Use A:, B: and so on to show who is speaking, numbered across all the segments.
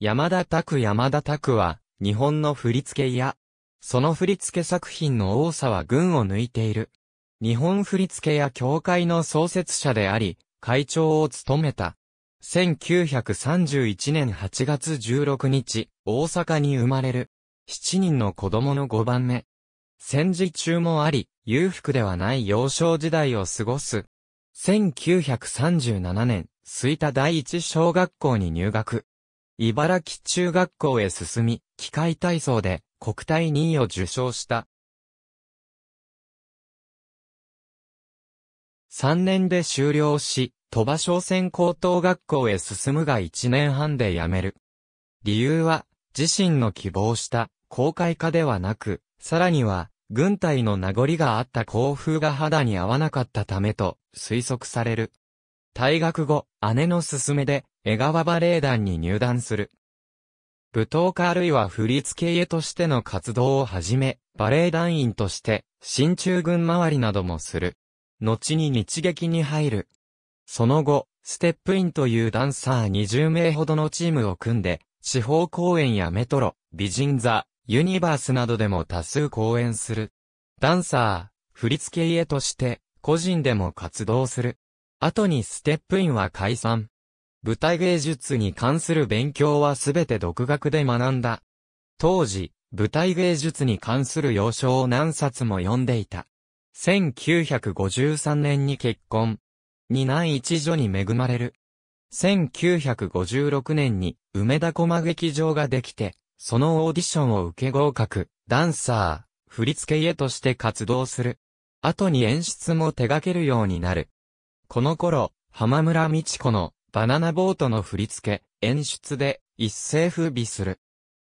A: 山田拓山田拓は、日本の振付や、その振付作品の多さ
B: は群を抜いている。日本振付や協会の創設者であり、会長を務めた。1931年8月16日、大阪に生まれる。7人の子供の5番目。戦時中もあり、裕福ではない幼少時代を過ごす。1937年、吹田第一小学校に入学。茨城中学
A: 校へ進み、機械体操で国体2位を受賞した。3年で終了し、鳥羽商船高等学校へ進むが1年半で辞める。理由
B: は、自身の希望した公開化ではなく、さらには、軍隊の名残があった校風が肌に合わなかったためと推測される。退学後、姉の勧めで江川バレエ団に入団する。舞踏家あるいは振付家としての活動をはじめ、バレエ団員として、新中軍回りなどもする。後に日劇に入る。その後、ステップインというダンサー20名ほどのチームを組んで、地方公演やメトロ、美人座、ユニバースなどでも多数公演する。ダンサー、振付家として、個人でも活動する。後にステップインは解散。舞台芸術に関する勉強はすべて独学で学んだ。当時、舞台芸術に関する要書を何冊も読んでいた。1953年に結婚。二男一女に恵まれる。1956年に梅田駒劇場ができて、そのオーディションを受け合格、ダンサー、振付家として活動する。後に演出も手掛けるようになる。この頃、浜村美智子のバナナボートの振り付け、演出で一世風靡する。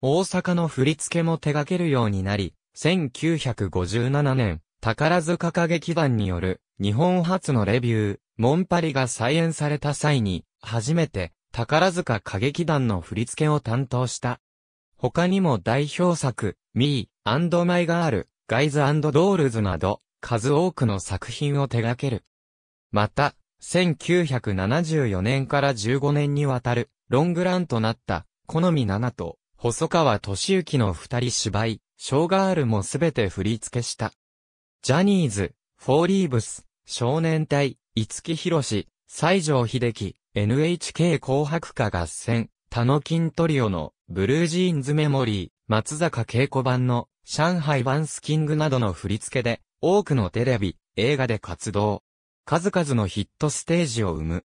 B: 大阪の振り付けも手掛けるようになり、1957年、宝塚歌劇団による日本初のレビュー、モンパリが再演された際に、初めて宝塚歌劇団の振り付けを担当した。他にも代表作、ミー、マイガール、ガイズドールズなど、数多くの作品を手掛ける。また、1974年から15年にわたる、ロングランとなった、好み7と、細川俊之の二人芝居、ショーガールもすべて振り付けした。ジャニーズ、フォーリーブス、少年隊、五木ひろし、西城秀樹、NHK 紅白歌合戦、タノキントリオの、ブルージーンズメモリー、松坂慶子版の、上海版スキングなどの振り付けで、多くのテレビ、映画で活動。数々のヒットステージを生む。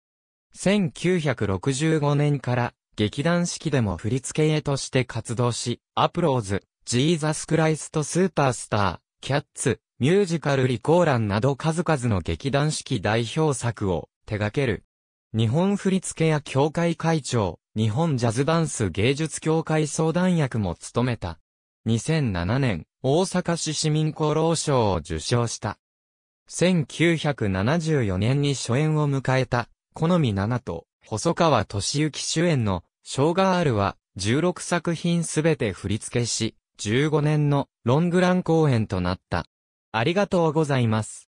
B: 1965年から劇団四季でも振付絵として活動し、アプローズ、ジーザスクライストスーパースター、キャッツ、ミュージカルリコーランなど数々の劇団四季代表作を手掛ける。日本振付や協会会長、日本ジャズダンス芸術協会相談役も務めた。2007年、大阪市市民厚労省を受賞した。1974年に初演を迎えた、好み7と、細川俊之主演の、ショーガールは、16作
A: 品すべて振り付けし、15年のロングラン公演となった。ありがとうございます。